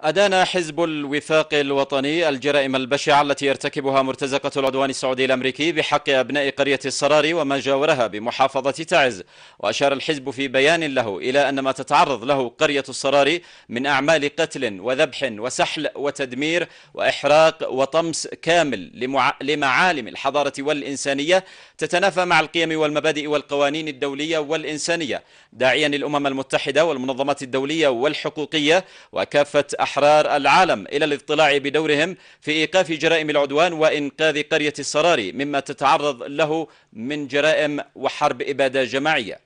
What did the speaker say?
أدان حزب الوثاق الوطني الجرائم البشعة التي يرتكبها مرتزقة العدوان السعودي الأمريكي بحق أبناء قرية الصراري وما جاورها بمحافظة تعز وأشار الحزب في بيان له إلى أن ما تتعرض له قرية الصراري من أعمال قتل وذبح وسحل وتدمير وإحراق وطمس كامل لمع... لمعالم الحضارة والإنسانية تتنافى مع القيم والمبادئ والقوانين الدولية والإنسانية داعيا الأمم المتحدة والمنظمات الدولية والحقوقية وكافة أحرار العالم إلى الاطلاع بدورهم في إيقاف جرائم العدوان وإنقاذ قرية السراري مما تتعرض له من جرائم وحرب إبادة جماعية